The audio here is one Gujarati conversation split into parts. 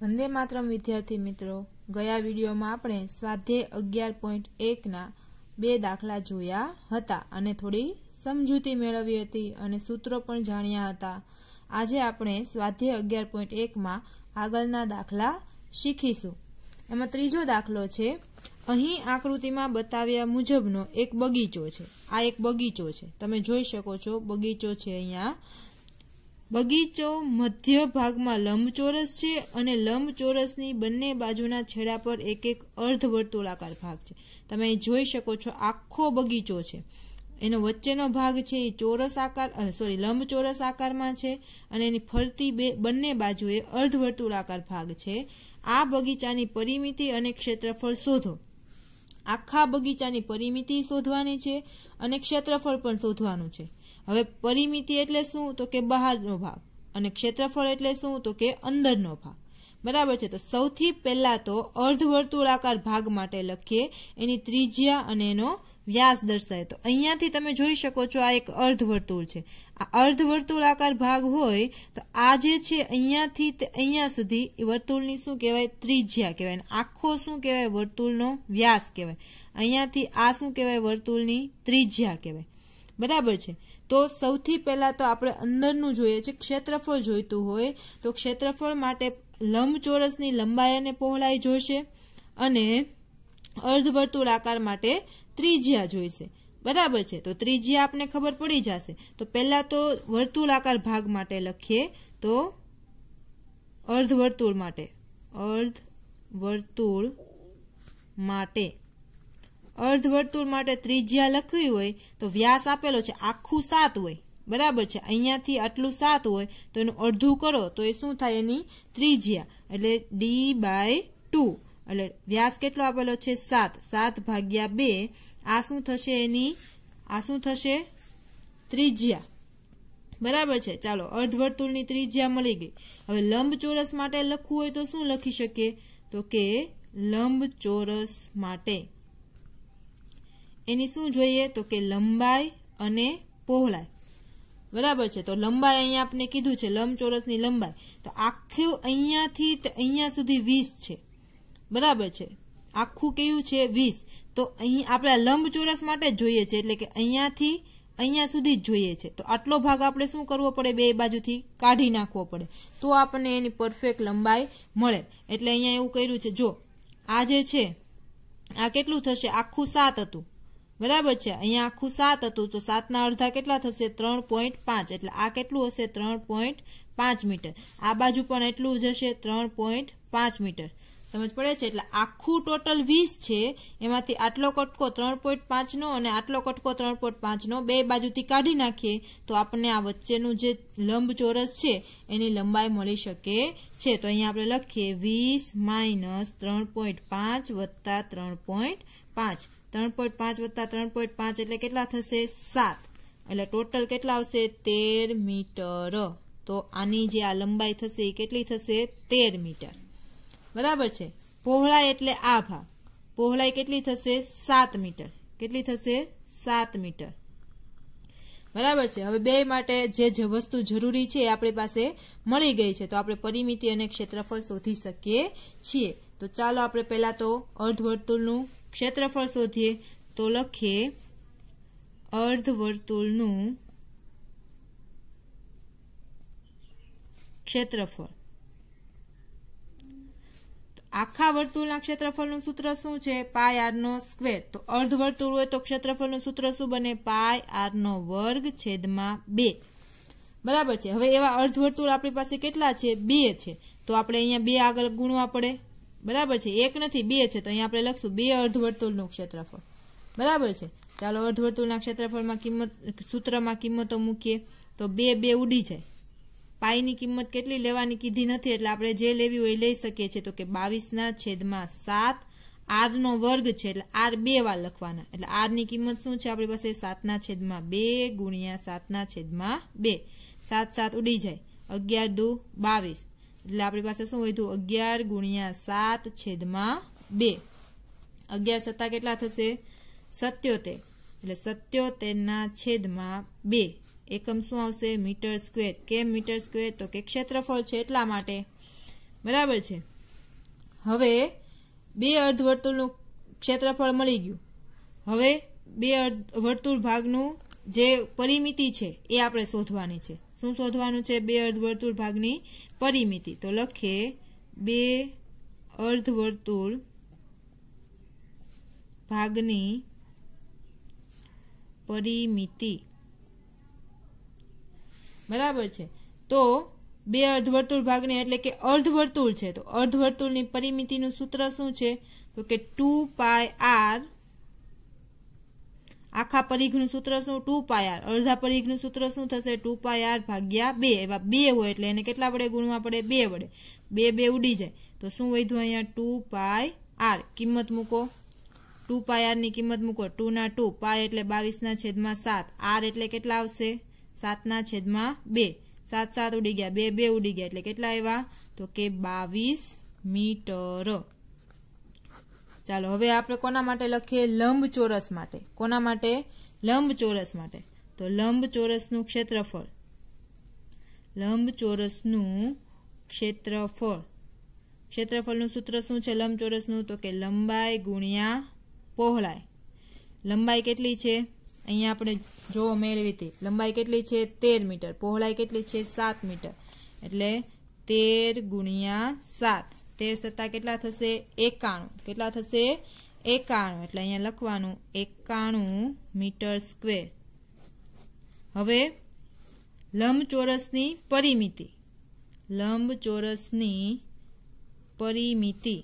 વંદે માતરમ વિદ્યાર્થી મિત્રો ગયા વિડીયોમાં આપણે સ્વાધ્યાય અગિયાર પોઈન્ટ એકના બે દાખલા જોયા હતા અને થોડી સમજૂતી મેળવી હતી અને સૂત્રો પણ જાણ્યા હતા આજે આપણે સ્વાધ્યાય અગિયાર પોઈન્ટ એકમાં આગળના દાખલા શીખીશું એમાં ત્રીજો દાખલો છે અહીં આકૃતિમાં બતાવ્યા મુજબનો એક બગીચો છે આ એક બગીચો છે તમે જોઈ શકો છો બગીચો છે અહીંયા બગીચો મધ્ય ભાગમાં લંબચોરસ છે અને લંબચોરસની બંને બાજુના છેડા પર એક એક અર્ધવર્તુળાકાર ભાગ છે તમે જોઈ શકો છો આખો બગીચો છે એનો વચ્ચેનો ભાગ છે એ ચોરસ આકાર સોરી લંબચોરસ આકારમાં છે અને એની ફરતી બે બંને બાજુએ અર્ધવર્તુળાકાર ભાગ છે આ બગીચાની પરિમિતિ અને ક્ષેત્રફળ શોધો આખા બગીચાની પરિમિતિ શોધવાની છે અને ક્ષેત્રફળ પણ શોધવાનું છે હવે પરિમિતિ એટલે શું તો કે બહારનો ભાગ અને ક્ષેત્રફળ એટલે શું તો કે અંદરનો ભાગ બરાબર છે તો સૌથી પહેલા તો અર્ધવર્તુળાકાર ભાગ માટે લખીએ એની ત્રિજ્યા અને એનો વ્યાસ દર્શાવે તો અહીંયાથી તમે જોઈ શકો છો આ એક અર્ધવર્તુળ છે આ અર્ધવર્તુળાકાર ભાગ હોય તો આ જે છે અહીંયાથી તે અહીંયા સુધી વર્તુળની શું કહેવાય ત્રિજ્યા કહેવાય આખો શું કહેવાય વર્તુળનો વ્યાસ કહેવાય અહીંયાથી આ શું કહેવાય વર્તુળની ત્રિજ્યા કહેવાય બરાબર છે તો સૌથી પહેલાં તો આપણે અંદરનું જોઈએ છે ક્ષેત્રફળ જોઈતું હોય તો ક્ષેત્રફળ માટે લંબચોરસની લંબાઈ અને પહોળાઈ જોઈશે અને અર્ધવર્તુળ આકાર માટે ત્રિજ્યા જોઈશે બરાબર છે તો ત્રિજ્યા આપને ખબર પડી જશે તો પહેલાં તો વર્તુળ આકાર ભાગ માટે લખીએ તો અર્ધવર્તુળ માટે અર્ધ વર્તુળ માટે અર્ધવર્તુળ માટે ત્રિજ્યા લખવી હોય તો વ્યાસ આપેલો છે આખું સાત હોય બરાબર છે અહીંયાથી આટલું સાત હોય તો એનું અડધું કરો તો એ શું થાય એની ત્રિજ્યા એટલે ડી બાય ટુ એટલે વ્યાસ કેટલો આપેલો છે સાત સાત ભાગ્યા બે આ શું થશે એની આ શું થશે ત્રિજ્યા બરાબર છે ચાલો અર્ધવર્તુળની ત્રિજ્યા મળી ગઈ હવે લંબચોરસ માટે લખવું હોય તો શું લખી શકીએ તો કે લંબચોરસ માટે એની શું જોઈએ તો કે લંબાઈ અને પહોળાઈ બરાબર છે તો લંબાઈ અહીંયા આપણે કીધું છે લંબચોરસની લંબાઈ તો આખું અહીંયાથી તે અહીંયા સુધી વીસ છે બરાબર છે આખું કેવું છે વીસ તો અહીં આપણે લંબચોરસ માટે જ જોઈએ છે એટલે કે અહીંયાથી અહીંયા સુધી જ જોઈએ છે તો આટલો ભાગ આપણે શું કરવો પડે બે બાજુથી કાઢી નાખવો પડે તો આપણને એની પરફેક્ટ લંબાઈ મળે એટલે અહીંયા એવું કર્યું છે જો આ જે છે આ કેટલું થશે આખું સાત હતું બરાબર છે અહીંયા આખું સાત હતું તો સાતના અડધા કેટલા થશે ત્રણ પોઈન્ટ પાંચ એટલે આ કેટલું હશે ત્રણ પોઈન્ટ પાંચ મીટર આ બાજુ પણ એટલું જ હશે ત્રણ પોઈન્ટ પાંચ મીટર સમજ પડે છે એટલે આખું ટોટલ વીસ છે એમાંથી આટલો કટકો ત્રણ પોઈન્ટ પાંચનો અને આટલો કટકો ત્રણ પોઈન્ટ પાંચનો બે બાજુથી કાઢી નાખીએ તો આપણને આ વચ્ચેનું જે લંબચોરસ છે એની લંબાઈ મળી શકે છે તો અહીંયા આપણે લખીએ વીસ માઇનસ ત્રણ પોઈન્ટ પાંચ વત્તા ત્રણ પોઈન્ટ પાંચ ત્રણ પોઈન્ટ પાંચ વત્તા ત્રણ પોઈન્ટ પાંચ એટલે કેટલા થશે સાત એટલે ટોટલ કેટલા આવશે તેર મીટર તો આની જે આ લંબાઈ થશે એ કેટલી થશે તેર મીટર બરાબર છે પહોળાઈ એટલે આ ભાગ પહોળાઈ કેટલી થશે સાત મીટર કેટલી થશે સાત મીટર બરાબર છે હવે બે માટે જે જે વસ્તુ જરૂરી છે એ આપણી પાસે મળી ગઈ છે તો આપણે પરિમિતિ અને ક્ષેત્રફળ શોધી શકીએ છીએ તો ચાલો આપણે પહેલા તો અર્ધવર્તુળનું ક્ષેત્રફળ શોધીએ તો લખીએ અર્ધવર્તુળનું ક્ષેત્રફળ આખા વર્તુળના ક્ષેત્રફળનું સૂત્ર શું છે પાય આરનો સ્ક્વેર તો અર્ધ વર્તુળ હોય તો ક્ષેત્રફળનું સૂત્ર શું બને પાય આરનો વર્ગ છેદમાં બે બરાબર છે હવે એવા અર્ધ વર્તુળ આપણી પાસે કેટલા છે બે છે તો આપણે અહીંયા બે આગળ ગુણવા પડે બરાબર છે એક નથી બે છે તો અહીંયા આપણે લખશું બે અર્ધવર્તુળનું ક્ષેત્રફળ બરાબર છે ચાલો અર્ધવર્તુળના ક્ષેત્રફળમાં કિંમત સૂત્રમાં કિંમતો મૂકીએ તો બે બે ઉડી જાય પાઈની કિંમત કેટલી લેવાની કીધી નથી એટલે આપણે જે લેવી હોય એ લઈ શકીએ છીએ તો કે બાવીસના છેદમાં સાત આરનો વર્ગ છે એટલે આર બે વાર લખવાના એટલે આરની કિંમત શું છે આપણી પાસે સાતના છેદમાં બે ગુણ્યા સાતના છેદમાં બે સાત સાત ઉડી જાય અગિયાર દુ બાવીસ એટલે આપણી પાસે શું વધ્યું અગિયાર ગુણ્યા સાત છેદમાં બે અગિયાર સત્તા કેટલા થશે સત્યોતેર એટલે સત્યોતેરના છેદમાં બે એકમ શું આવશે મીટર સ્ક્વેર કેમ મીટર સ્ક્વેર તો કે ક્ષેત્રફળ છે એટલા માટે બરાબર છે હવે બે અર્ધવર્તુળનું ક્ષેત્રફળ મળી ગયું હવે બે વર્તુળ ભાગનું જે પરિમિતિ છે એ આપણે શોધવાની છે શું શોધવાનું છે બે અર્ધવર્તુળ ભાગની પરિમિતિ તો લખે બે અર્ધવર્તુળ ભાગની પરિમિતિ બરાબર છે તો બે અર્ધવર્તુળ ભાગની એટલે કે અર્ધવર્તુળ છે તો અર્ધવર્તુળની પરિમિતિનું સૂત્ર શું છે તો કે ટુ પાય આર આખા પરિઘનું સૂત્ર શું ટુ પાય અડધા પરિઘનું સૂત્ર શું થશે ટુ પાય ભાગ્યા બે એવા બે હોય એટલે એને કેટલા વડે ગુણવા પડે બે વડે બે બે ઉડી જાય તો શું વધ્યું અહીંયા ટુ પાય આર કિંમત મૂકો ટુ પાય આરની કિંમત મૂકો ટુના ટુ પાય એટલે બાવીસના છેદમાં સાત આર એટલે કેટલા આવશે સાતના છેદમાં બે સાત સાત ઉડી ગયા બે બે ઉડી ગયા એટલે કેટલા આવ્યા તો કે બાવીસ મીટર ચાલો હવે આપણે કોના માટે લખીએ લંબચોરસ માટે કોના માટે લંબચોરસ માટે તો લંબચોરસનું ક્ષેત્રફળ લંબચોરસનું ક્ષેત્રફળ ક્ષેત્રફળનું સૂત્ર શું છે લંબચોરસનું તો કે લંબાઈ ગુણ્યા પહોળાઈ લંબાઈ કેટલી છે અહીંયા આપણે જોવા મેળવી હતી લંબાઈ કેટલી છે તેર મીટર પહોળાઈ કેટલી છે સાત મીટર એટલે તેર ગુણ્યા સાત તેર સત્તા કેટલા થશે એકાણું કેટલા થશે એકાણું એટલે અહીંયા લખવાનું એકાણું મીટર સ્ક્વેર હવે લંબચોરસની પરિમિતિ લંબચોરસની પરિમિતિ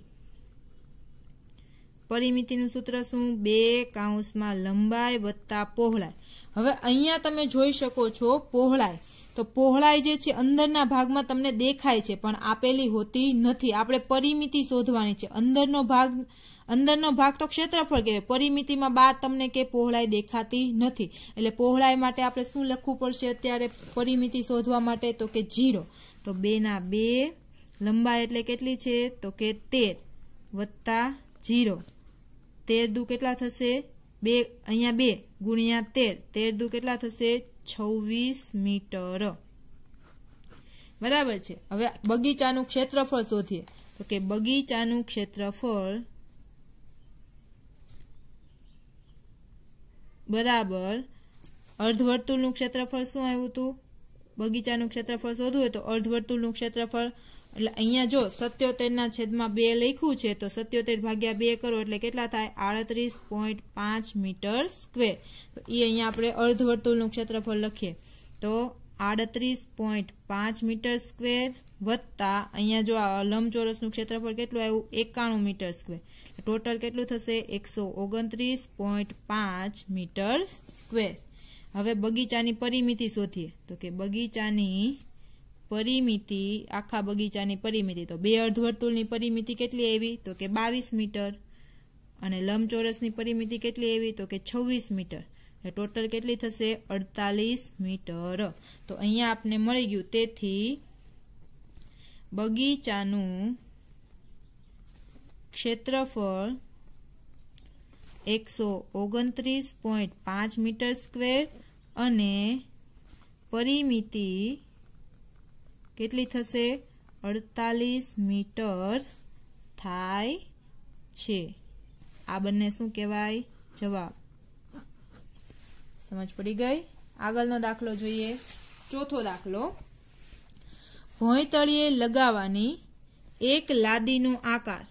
પરિમિતિનું સૂત્ર શું બે કાઉન્સમાં લંબાઈ વત્તા પહોળાઈ હવે અહીંયા તમે જોઈ શકો છો પહોળાઈ તો પહોળાઈ જે છે અંદરના ભાગમાં તમને દેખાય છે પણ આપેલી હોતી નથી આપણે પરિમિતિ શોધવાની છે અંદરનો ભાગ અંદરનો ભાગ તો ક્ષેત્રફળ કહેવાય પરિમિતિમાં બાર તમને કે પહોળાઈ દેખાતી નથી એટલે પહોળાઈ માટે આપણે શું લખવું પડશે અત્યારે પરિમિતિ શોધવા માટે તો કે જીરો તો બેના બે લંબાઈ એટલે કેટલી છે તો કે તેર વત્તા જીરો તેર દુ કેટલા થશે બે અહીંયા બે ગુણ્યા તેર તેર દુ કેટલા થશે છવ્વીસ મીટર બરાબર છે હવે બગીચાનું ક્ષેત્રફળ શોધીએ તો કે બગીચાનું ક્ષેત્રફળ બરાબર અર્ધવર્તુળનું ક્ષેત્રફળ શું આવ્યું હતું બગીચાનું ક્ષેત્રફળ શોધવું હોય તો અર્ધવર્તુળનું ક્ષેત્રફળ એટલે અહીંયા જો સત્યોતેરના છેદમાં બે લખ્યું છે તો સત્યોતેર ભાગ્યા બે કરો એટલે કેટલા થાય આડત્રીસ પોઈન્ટ પાંચ મીટર સ્ક્વેર તો એ અહીંયા આપણે અર્ધવર્તુળનું ક્ષેત્રફળ લખીએ તો આડત્રીસ પોઈન્ટ પાંચ મીટર સ્ક્વેર વત્તા અહીંયા જો આ લંબચોરસનું ક્ષેત્રફળ કેટલું આવ્યું એકાણું મીટર સ્ક્વેર ટોટલ કેટલું થશે એકસો ઓગણત્રીસ પોઈન્ટ પાંચ મીટર સ્ક્વેર હવે બગીચાની પરિમિતિ શોધીએ તો કે બગીચાની પરિમિતિ આખા બગીચાની પરિમિતિ તો બે અર્ધવર્તુળની પરિમિતિ કેટલી એવી તો કે બાવીસ મીટર અને લંબચોરસની પરિમિતિ કેટલી એવી તો કે છવ્વીસ મીટર એટલે ટોટલ કેટલી થશે અડતાલીસ મીટર તો અહીંયા આપને મળી ગયું તેથી બગીચાનું ક્ષેત્રફળ એકસો ઓગણત્રીસ પોઈન્ટ પાંચ મીટર સ્ક્વેર અને પરિમિતિ કેટલી થશે અડતાલીસ મીટર થાય છે આ બંને શું કહેવાય જવાબ સમજ પડી ગઈ આગળનો દાખલો જોઈએ ચોથો દાખલો ભોંયતળીએ લગાવવાની એક લાદીનો આકાર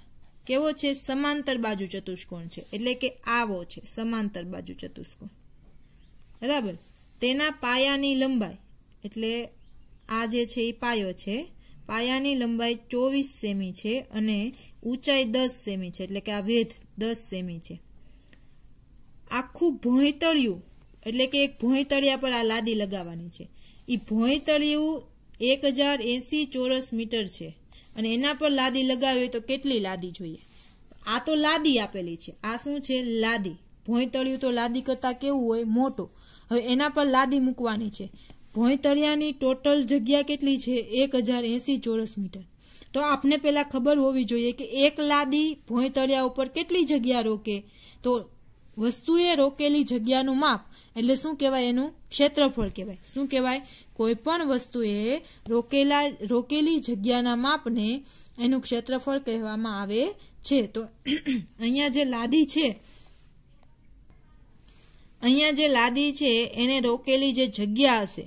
કેવો છે સમાંતર બાજુ ચતુષ્કોણ છે એટલે કે આવો છે સમાંતર બાજુ ચતુષ્કોણ બરાબર તેના પાયાની લંબાઈ એટલે આ જે છે એ પાયો છે પાયાની લંબાઈ ચોવીસ સેમી છે અને ઊંચાઈ દસ સેમી છે એટલે કે આ વેધ દસ સેમી છે આખું ભોંયતળિયું એટલે કે એક ભોંયતળિયા પર આ લાદી લગાવવાની છે એ ભોંયતળિયું એક હજાર એસી ચોરસ મીટર છે અને એના પર લાદી લગાવી હોય તો કેટલી લાદી જોઈએ આ તો લાદી આપેલી છે આ શું છે લાદી ભોંયતળિયું તો લાદી કરતાં કેવું હોય મોટું હવે એના પર લાદી મૂકવાની છે ભોંયતળિયાની ટોટલ જગ્યા કેટલી છે એક હજાર એસી ચોરસ મીટર તો આપને પહેલા ખબર હોવી જોઈએ કે એક લાદી ભોંયતળિયા ઉપર કેટલી જગ્યા રોકે તો વસ્તુએ રોકેલી જગ્યાનું માપ એટલે શું કહેવાય એનું ક્ષેત્રફળ કહેવાય શું કહેવાય કોઈ પણ વસ્તુએ રોકેલા રોકેલી જગ્યાના માપને એનું ક્ષેત્રફળ કહેવામાં આવે છે તો અહીંયા જે લાદી છે અહીંયા જે લાદી છે એને રોકેલી જે જગ્યા હશે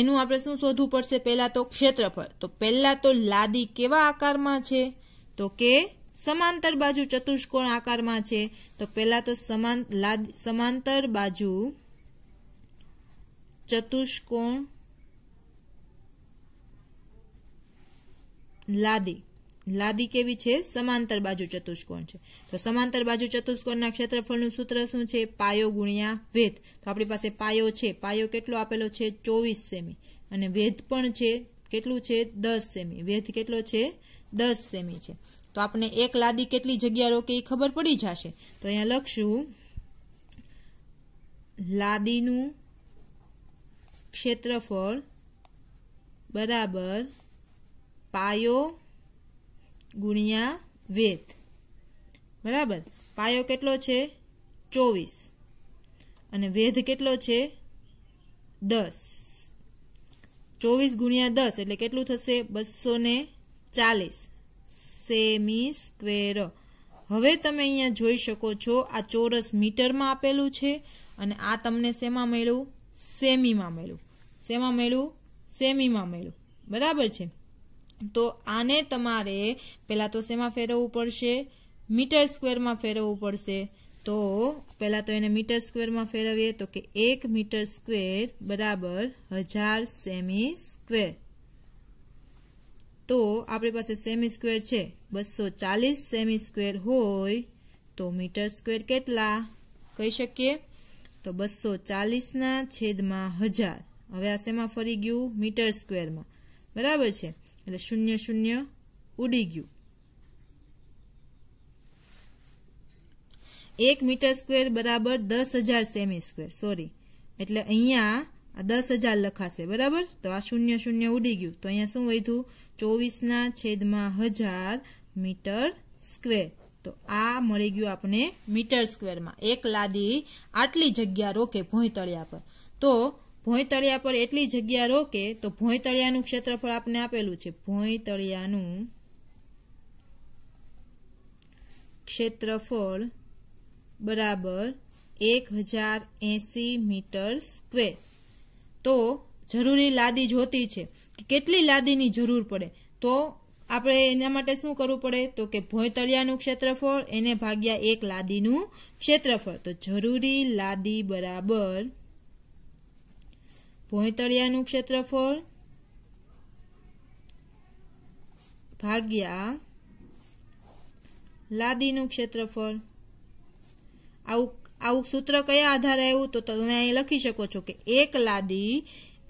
એનું આપણે શું શોધવું પડશે પહેલા તો ક્ષેત્રફળ તો પહેલાં તો લાદી કેવા આકારમાં છે તો કે સમાંતર બાજુ ચતુષ્કોણ આકારમાં છે તો પહેલાં તો સમાન લાદી સમાંતર બાજુ ચતુષ્કોણ લાદી લાદી કેવી છે સમાંતર બાજુ ચતુષ્કોણ છે તો સમાંતર બાજુ ચતુષ્કોણના ક્ષેત્રફળનું સૂત્ર શું છે પાયો ગુણ્યા વેધ તો આપણી પાસે પાયો છે પાયો કેટલો આપેલો છે ચોવીસ સેમી અને વેધ પણ છે કેટલું છે દસ સેમી વેધ કેટલો છે દસ સેમી છે તો આપણે એક લાદી કેટલી જગ્યા રોકે એ ખબર પડી જશે તો અહીંયા લખશું લાદીનું ક્ષેત્રફળ બરાબર પાયો ગુણ્યા વેદ બરાબર પાયો કેટલો છે ચોવીસ અને વેધ કેટલો છે દસ ચોવીસ ગુણ્યા દસ એટલે કેટલું થશે બસો ને ચાલીસ સેમી સ્ક્વેર હવે તમે અહીંયા જોઈ શકો છો આ ચોરસ મીટરમાં આપેલું છે અને આ તમને શેમાં મળ્યું સેમીમાં મળ્યું શેમાં મળ્યું સેમીમાં મળ્યું બરાબર છે તો આને તમારે પહેલાં તો શેમાં ફેરવવું પડશે મીટર સ્ક્વેરમાં ફેરવવું પડશે તો પહેલાં તો એને મીટર સ્ક્વેરમાં ફેરવીએ તો કે એક મીટર સ્ક્વેર બરાબર હજાર સેમી સ્ક્વેર તો આપણી પાસે સેમી સ્ક્વેર છે બસો ચાલીસ સેમી સ્ક્વેર હોય તો મીટર સ્ક્વેર કેટલા કહી શકીએ તો બસો ચાલીસના છેદમાં હજાર હવે આ શેમાં ફરી ગયું મીટર સ્ક્વેરમાં બરાબર છે એટલે શૂન્ય શૂન્ય ઉડી ગયું એક મીટર સ્ક્વેર બરાબર દસ હજાર સેમી સ્ક્વેર સોરી એટલે અહીંયા દસ હજાર લખાશે બરાબર તો આ શૂન્ય શૂન્ય ઉડી ગયું તો અહીંયા શું વધ્યું ચોવીસના છેદમાં હજાર મીટર સ્ક્વેર તો આ મળી ગયું આપણે મીટર સ્ક્વેરમાં એક લાદી આટલી જગ્યા રોકે ભોંયતળિયા પર તો ભોંયતળિયા પર એટલી જગ્યા રોકે તો ભોંયતળિયાનું ક્ષેત્રફળ આપને આપેલું છે ભોંયતળિયાનું ક્ષેત્રફળ બરાબર એક હજાર એસી મીટર સ્ક્વેર તો જરૂરી લાદી જોતી છે કે કેટલી લાદીની જરૂર પડે તો આપણે એના માટે શું કરવું પડે તો કે ભોંયતળિયાનું ક્ષેત્રફળ એને ભાગ્યા એક લાદીનું ક્ષેત્રફળ તો જરૂરી લાદી બરાબર ભોંયતળિયાનું ક્ષેત્રફળ ભાગ્યા લાદીનું ક્ષેત્રફળ આવું આવું સૂત્ર કયા આધારે આવ્યું તો તમે અહીં લખી શકો છો કે એક લાદી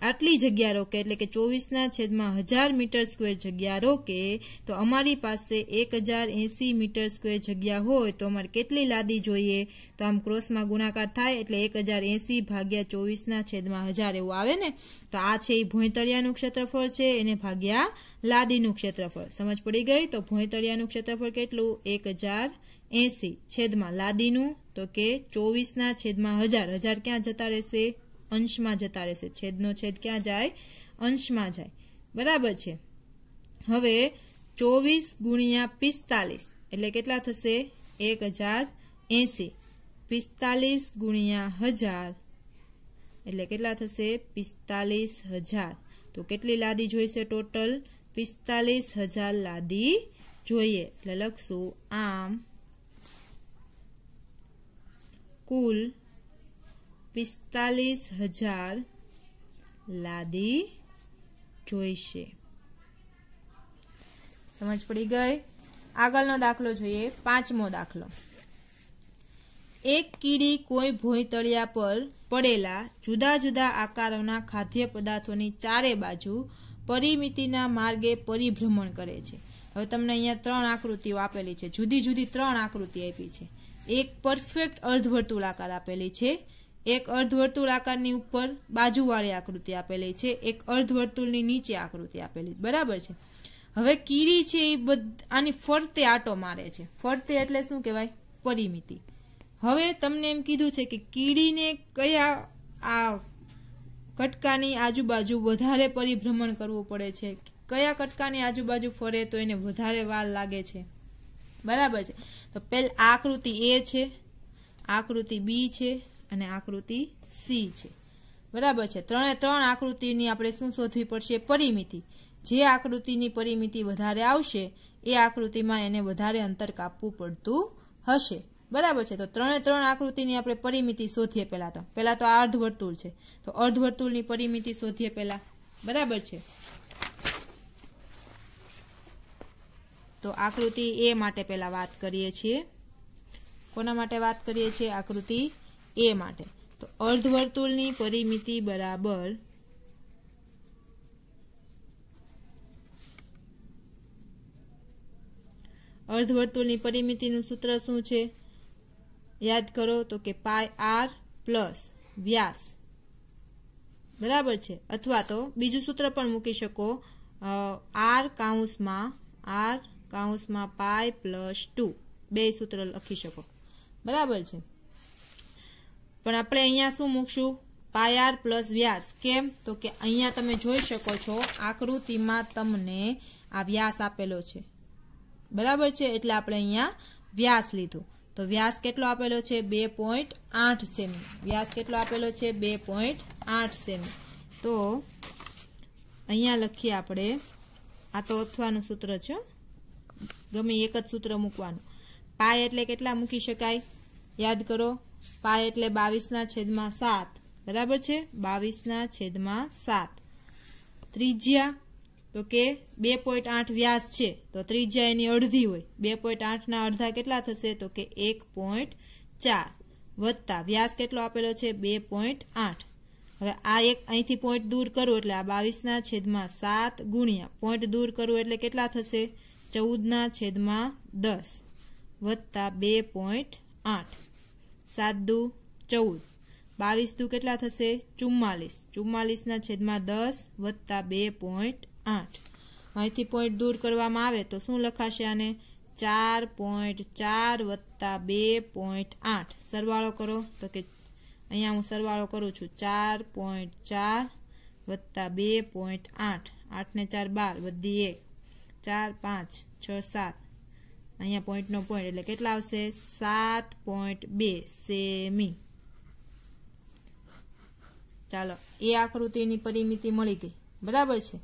આટલી જગ્યા રોકે એટલે કે ચોવીસના છેદમાં હજાર મીટર સ્ક્વેર જગ્યા રોકે તો અમારી પાસે એક હજાર એંસી મીટર સ્ક્વેર જગ્યા હોય તો અમારે કેટલી લાદી જોઈએ તો આમ ક્રોસમાં ગુણાકાર થાય એટલે એક હજાર એંસી ભાગ્યા ચોવીસના છેદમાં હજાર એવું આવે ને તો આ છે એ ભોંયતળિયાનું ક્ષેત્રફળ છે એને ભાગ્યા લાદીનું ક્ષેત્રફળ સમજ પડી ગઈ તો ભોંયતળિયાનું ક્ષેત્રફળ કેટલું એક હજાર એંસી છેદમાં લાદીનું તો કે ચોવીસના છેદમાં હજાર હજાર ક્યાં જતા રહેશે અંશમાં જતા રહેશે છેદનો છેદ ક્યાં જાય અંશમાં જાય બરાબર છે હવે ચોવીસ ગુણ્યા પિસ્તાલીસ એટલે કેટલા થશે એક હજાર એંસી પિસ્તાલીસ ગુણ્યા હજાર એટલે કેટલા થશે પિસ્તાલીસ હજાર તો કેટલી લાદી જોઈશે ટોટલ પિસ્તાલીસ હજાર લાદી જોઈએ એટલે લખશું આમ કુલ પિસ્તાલીસ હજાર લાદી જોઈશે સમજ પડી ગઈ આગળનો દાખલો જોઈએ પાંચમો દાખલો એક કીડી કોઈ ભોંયતળિયા પર પડેલા જુદા જુદા આકારોના ખાદ્ય પદાર્થોની ચારે બાજુ પરિમિતિના માર્ગે પરિભ્રમણ કરે છે હવે તમને અહીંયા ત્રણ આકૃતિઓ આપેલી છે જુદી જુદી ત્રણ આકૃતિ આપી છે એક પરફેક્ટ અર્ધવર્તુળાકાર આપેલી છે એક અર્ધવર્તુળ આકારની ઉપર બાજુવાળી આકૃતિ આપેલી છે એક અર્ધવર્તુળની નીચે આકૃતિ આપેલી બરાબર છે હવે કીડી છે એ બધ આની ફરતે આટો મારે છે ફરતે એટલે શું કહેવાય પરિમિતિ હવે તમને એમ કીધું છે કે કીડીને કયા આ કટકાની આજુબાજુ વધારે પરિભ્રમણ કરવું પડે છે કયા કટકાની આજુબાજુ ફરે તો એને વધારે વાર લાગે છે બરાબર છે તો પહેલા આકૃતિ એ છે આકૃતિ બી છે અને આકૃતિ સી છે બરાબર છે ત્રણે ત્રણ આકૃતિની આપણે શું શોધવી પડશે પરિમિતિ જે આકૃતિની પરિમિતિ વધારે આવશે એ આકૃતિમાં એને વધારે અંતર કાપવું પડતું હશે બરાબર છે તો ત્રણે ત્રણ આકૃતિની આપણે પરિમિતિ શોધીએ પહેલાં તો પહેલાં તો આ અર્ધવર્તુળ છે તો અર્ધવર્તુળની પરિમિતિ શોધીએ પહેલાં બરાબર છે તો આકૃતિ એ માટે પહેલાં વાત કરીએ છીએ કોના માટે વાત કરીએ છીએ આકૃતિ એ માટે તો અર્ધવર્તુળની પરિમિતિ બરાબર અર્ધવર્તુળની પરિમિતિનું સૂત્ર શું છે યાદ કરો તો કે પાય આર પ્લસ વ્યાસ બરાબર છે અથવા તો બીજું સૂત્ર પણ મૂકી શકો આર કાઉન્સમાં આર કાઉન્સમાં પાય પ્લસ ટુ બે સૂત્ર લખી શકો બરાબર છે પણ આપણે અહીંયા શું મૂકશું પાયાર પ્લસ વ્યાસ કેમ તો કે અહીંયા તમે જોઈ શકો છો આકૃતિમાં તમને આ વ્યાસ આપેલો છે બરાબર છે એટલે આપણે અહીંયા વ્યાસ લીધો તો વ્યાસ કેટલો આપેલો છે બે પોઈન્ટ આઠ સેમી વ્યાસ કેટલો આપેલો છે બે પોઈન્ટ આઠ સેમી તો અહીંયા લખીએ આપણે આ તો અથવાનું સૂત્ર છે ગમે એક જ સૂત્ર મૂકવાનું પાય એટલે કેટલા મૂકી શકાય યાદ કરો પાય એટલે બાવીસના છેદમાં સાત બરાબર છે બાવીસના છેદમાં સાત ત્રિજ્યા તો કે બે પોઈન્ટ આઠ વ્યાસ છે તો ત્રિજ્યા એની અડધી હોય બે પોઈન્ટ આઠના અડધા કેટલા થશે તો કે એક પોઈન્ટ ચાર વત્તા વ્યાસ કેટલો આપેલો છે બે પોઈન્ટ આઠ હવે આ એક અહીંથી પોઈન્ટ દૂર કરું એટલે આ બાવીસના છેદમાં સાત ગુણ્યા પોઈન્ટ દૂર કરું એટલે કેટલા થશે ચૌદના છેદમાં દસ વત્તા બે પોઈન્ટ આઠ સાત દુ ચૌદ બાવીસ દુ કેટલા થશે ચુમ્માલીસ ચુમ્માલીસના છેદમાં દસ વત્તા બે પોઈન્ટ આઠ અહીંથી પોઈન્ટ દૂર કરવામાં આવે તો શું લખાશે આને ચાર પોઈન્ટ ચાર વત્તા બે પોઈન્ટ આઠ સરવાળો કરો તો કે અહીંયા હું સરવાળો કરું છું ચાર પોઈન્ટ ચાર વત્તા બે પોઈન્ટ આઠ આઠને ચાર બાર બધી એક ચાર પાંચ છ સાત અહીંયા પોઈન્ટનો પોઈન્ટ એટલે કેટલા આવશે સાત પોઈન્ટ બે સેમી ચાલો એ આકૃતિની પરિમિતિ મળી ગઈ બરાબર છે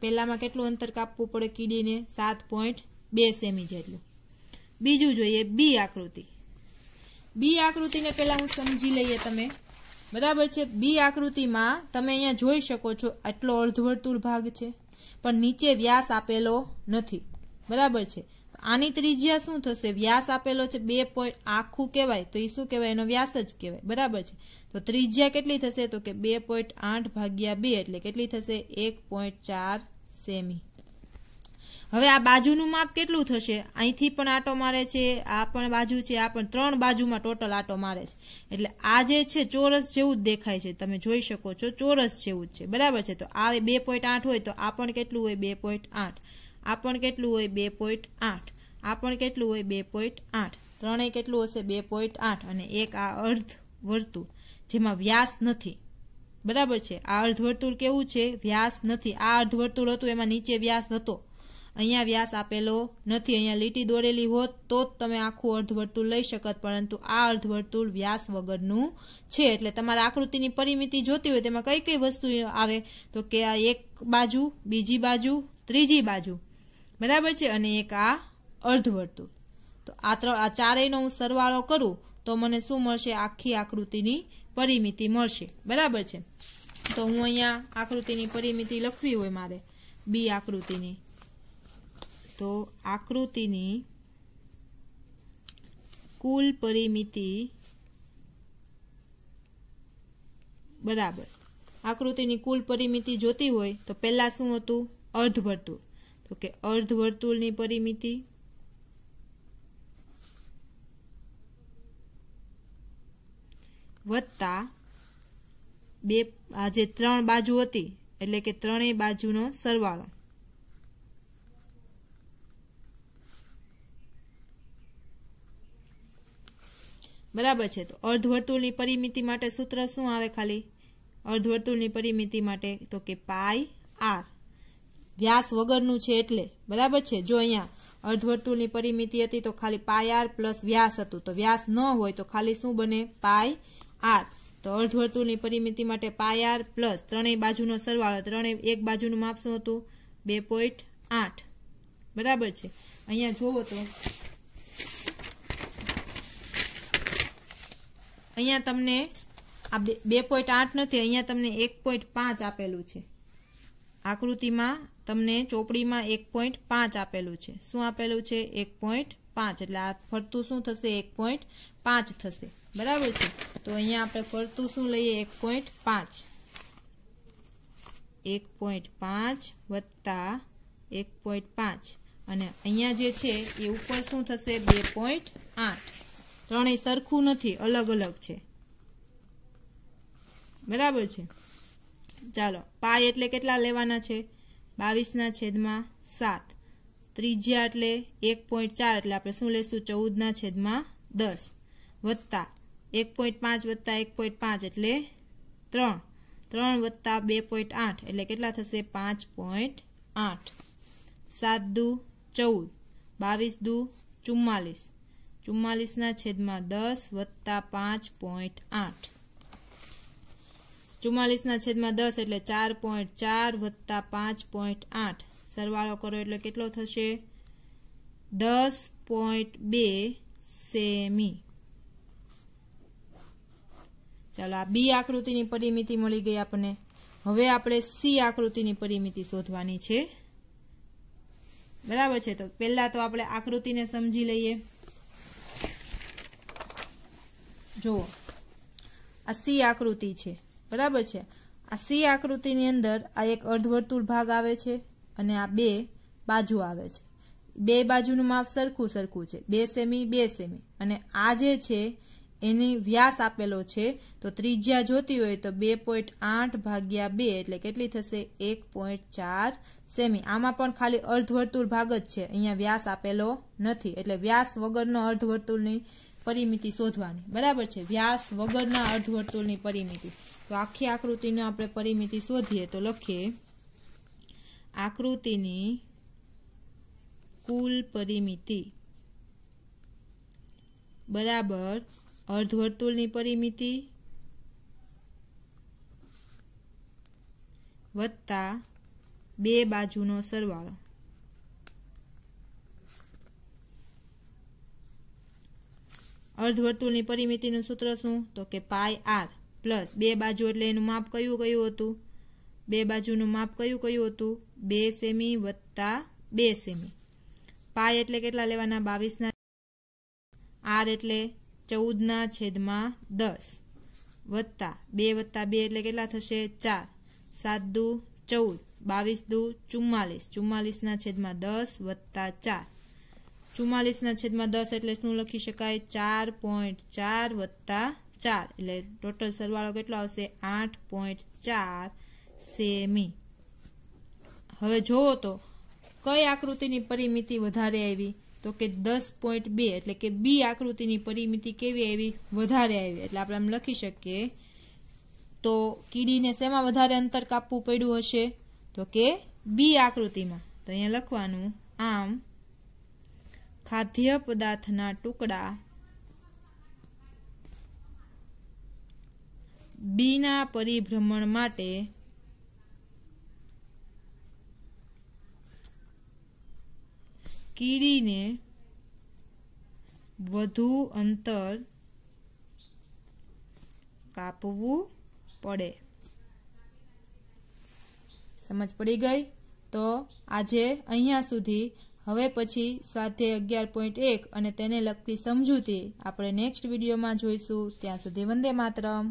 પહેલામાં કેટલું અંતર કાપવું પડે કીડીને સાત પોઈન્ટ બે સેમી જેટલું બીજું જોઈએ બી આકૃતિ બી આકૃતિને પહેલાં હું સમજી લઈએ તમે બરાબર છે બી આકૃતિમાં તમે અહીંયા જોઈ શકો છો આટલો અર્ધવર્તુળ ભાગ છે પણ નીચે વ્યાસ આપેલો નથી બરાબર છે આની ત્રિજ્યા શું થશે વ્યાસ આપેલો છે બે પોઈન્ટ આખું કહેવાય તો એ શું કહેવાય એનો વ્યાસ જ કહેવાય બરાબર છે તો ત્રિજ્યા કેટલી થશે તો કે બે પોઈન્ટ આઠ ભાગ્યા બે એટલે કેટલી થશે એક પોઈન્ટ ચાર સેમી હવે આ બાજુનું માપ કેટલું થશે અહીંથી પણ આટો મારે છે આ પણ બાજુ છે આ પણ ત્રણ બાજુમાં ટોટલ આટો મારે છે એટલે આ જે છે ચોરસ જેવું જ દેખાય છે તમે જોઈ શકો છો ચોરસ જેવું જ છે બરાબર છે તો આ બે પોઈન્ટ આઠ હોય તો આ પણ કેટલું હોય બે પોઈન્ટ આઠ આ પણ કેટલું હોય બે પોઈન્ટ આઠ આ પણ કેટલું હોય બે પોઈન્ટ આઠ ત્રણેય કેટલું હશે બે પોઈન્ટ આઠ અને એક આ અર્ધ વર્તુળ જેમાં વ્યાસ નથી બરાબર છે આ અર્ધવર્તુળ કેવું છે વ્યાસ નથી આ અર્ધવર્તુળ હતું એમાં નીચે વ્યાસ હતો અહીંયા વ્યાસ આપેલો નથી અહીંયા લીટી દોરેલી હોત તો જ તમે આખું અર્ધવર્તુળ લઈ શકત પરંતુ આ અર્ધવર્તુળ વ્યાસ વગરનું છે એટલે તમારા આકૃતિની પરિમિતિ જોતી હોય તેમાં કઈ કઈ વસ્તુ આવે તો કે આ એક બાજુ બીજી બાજુ ત્રીજી બાજુ બરાબર છે અને એક આ અર્ધ વર્તુળ તો આ ત્રણ આ ચારેયનો હું સરવાળો કરું તો મને શું મળશે આખી આકૃતિની પરિમિતિ મળશે બરાબર છે તો હું અહીંયા આકૃતિની પરિમિતિ લખવી હોય મારે બી આકૃતિની તો આકૃતિની કુલ પરિમિતિ બરાબર આકૃતિની કુલ પરિમિતિ જોતી હોય તો પહેલાં શું હતું અર્ધવર્તુળ તો કે અર્ધવર્તુળની પરિમિતિ વત્તા બે આ જે ત્રણ બાજુ હતી એટલે કે ત્રણેય બાજુનો સરવાળો બરાબર છે તો અર્ધવર્તુળની પરિમિતિ માટે સૂત્ર શું આવે ખાલી અર્ધવર્તુળની પરિમિતિ માટે તો કે પાય આર વ્યાસ વગરનું છે એટલે બરાબર છે જો અહીંયા અર્ધવર્તુળની પરિમિતિ હતી તો ખાલી પાય આર પ્લસ વ્યાસ હતું તો વ્યાસ ન હોય તો ખાલી શું બને પાય આર તો અર્ધવર્તુળની પરિમિતિ માટે પાય આર પ્લસ ત્રણેય બાજુનો સરવાળો ત્રણેય એક બાજુનું માપ શું હતું બે પોઈન્ટ આઠ બરાબર છે અહીંયા જુઓ તો અહીંયા તમને આ બે પોઈન્ટ આઠ નથી અહીંયા તમને એક પોઈન્ટ પાંચ આપેલું છે આકૃતિમાં તમને ચોપડીમાં એક પોઈન્ટ પાંચ આપેલું છે શું આપેલું છે એક પોઈન્ટ પાંચ એટલે આ ફરતું શું થશે એક પોઈન્ટ પાંચ થશે બરાબર છે તો અહીંયા આપણે ફરતું શું લઈએ એક પોઈન્ટ પાંચ એક પોઈન્ટ પાંચ વત્તા એક પોઈન્ટ પાંચ અને અહીંયા જે છે એ ઉપર શું થશે બે પોઈન્ટ આઠ ત્રણેય સરખું નથી અલગ અલગ છે બરાબર છે ચાલો પાય એટલે કેટલા લેવાના છે બાવીસના છેદમાં સાત ત્રિજ્યા એટલે એક પોઈન્ટ ચાર એટલે આપણે શું લેશું ચૌદના છેદમાં દસ વત્તા એક પોઈન્ટ પાંચ વત્તા એક પોઈન્ટ પાંચ એટલે ત્રણ ત્રણ વત્તા બે પોઈન્ટ આઠ એટલે કેટલા થશે પાંચ પોઈન્ટ આઠ સાત દુ ચૌદ બાવીસ દુ ચુમ્માલીસ ચુમ્માલીસના છેદમાં દસ વત્તા પાંચ પોઈન્ટ આઠ ચુમ્માલીસના છેદમાં દસ એટલે ચાર પોઈન્ટ ચાર વત્તા પાંચ પોઈન્ટ આઠ સરવાળો કરો એટલે કેટલો થશે દસ પોઈન્ટ બે સેમી ચાલો આ બી આકૃતિની પરિમિતિ મળી ગઈ આપણને હવે આપણે સી આકૃતિની પરિમિતિ શોધવાની છે બરાબર છે તો પહેલાં તો આપણે આકૃતિને સમજી લઈએ જુઓ આ સી આકૃતિ છે બરાબર છે આ સી આકૃતિની અંદર આ એક અર્ધવર્તુળ ભાગ આવે છે અને આ બે બાજુ આવે છે બે બાજુનું માપ સરખું સરખું છે બે સેમી બે સેમી અને આ જે છે એની વ્યાસ આપેલો છે તો ત્રિજ્યા જોતી હોય તો બે પોઈન્ટ આઠ ભાગ્યા બે એટલે કેટલી થશે એક પોઈન્ટ ચાર સેમી આમાં પણ ખાલી અર્ધવર્તુળ ભાગ જ છે અહીંયા વ્યાસ આપેલો નથી એટલે વ્યાસ વગરનો અર્ધવર્તુળની પરિમિતિ શોધવાની બરાબર છે વ્યાસ વગરના અર્ધવર્તુળની પરિમિતિ તો આખી આકૃતિને આપણે પરિમિતિ શોધીએ તો લખીએ આકૃતિની કુલ પરિમિતિ બરાબર અર્ધવર્તુળની પરિમિતિ વત્તા બે બાજુનો સરવાળો અર્ધવર્તુળની પરિમિતિનું સૂત્ર શું તો કે પાય આર પ્લસ બે બાજુ એટલે એનું માપ કયું કયું હતું બે બાજુનું માપ કયું કયું હતું બે સેમી વત્તા બે સેમી પાય એટલે કેટલા લેવાના બાવીસના આર એટલે ચૌદના છેદમાં દસ વત્તા બે વત્તા બે એટલે કેટલા થશે ચાર સાત દુ ચૌદ બાવીસ દુ ચુમ્માલીસ ચુમ્માલીસના છેદમાં દસ વત્તા ચાર ચુમ્માલીસના છેદમાં દસ એટલે શું લખી શકાય ચાર પોઈન્ટ ચાર વત્તા ચાર એટલે ટોટલ સરવાળો કેટલો આવશે આઠ પોઈન્ટ ચાર સેમી હવે જોવો તો કઈ આકૃતિની પરિમિતિ વધારે આવી તો કે દસ પોઈન્ટ બે એટલે કે બી આકૃતિની પરિમિતિ કેવી આવી વધારે આવી એટલે આપણે આમ લખી શકીએ તો કીડીને શેમાં વધારે અંતર કાપવું પડ્યું હશે તો કે બી આકૃતિમાં તો અહીંયા લખવાનું આમ ખાદ્ય પદાર્થના ટુકડા બીના પરિભ્રમણ માટે કીડીને વધુ અંતર કાપવું પડે સમજ પડી ગઈ તો આજે અહીંયા સુધી હવે પછી સ્વાધ્યાય અગિયાર પોઈન્ટ એક અને તેને લગતી સમજૂતી આપણે નેક્સ્ટ વિડીયોમાં જોઈશું ત્યાં સુધી વંદે માતરમ